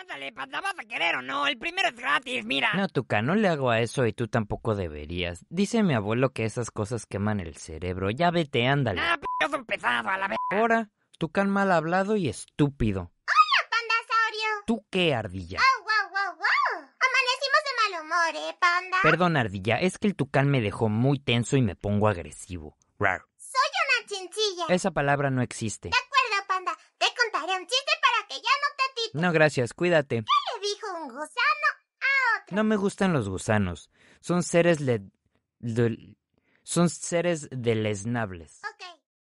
Ándale, panda, vas a querer o no. El primero es gratis, mira. No, Tuca, no le hago a eso y tú tampoco deberías. Dice mi abuelo que esas cosas queman el cerebro. Ya vete, ándale. Ah, p has a la vez. Ahora, Tucán mal hablado y estúpido. ¡Hola, ¡Ah, pandasaurio! ¿Tú qué, ardilla? Oh, wow, wow, wow. Amanecimos de mal humor, ¿eh, panda? Perdón, ardilla, es que el Tucán me dejó muy tenso y me pongo agresivo. Rar. Soy una chinchilla. Esa palabra no existe. De acuerdo, panda. Te contaré un chiste para que ya no no, gracias, cuídate. ¿Qué le dijo un gusano a otro? No me gustan los gusanos. Son seres De... Son seres deleznables.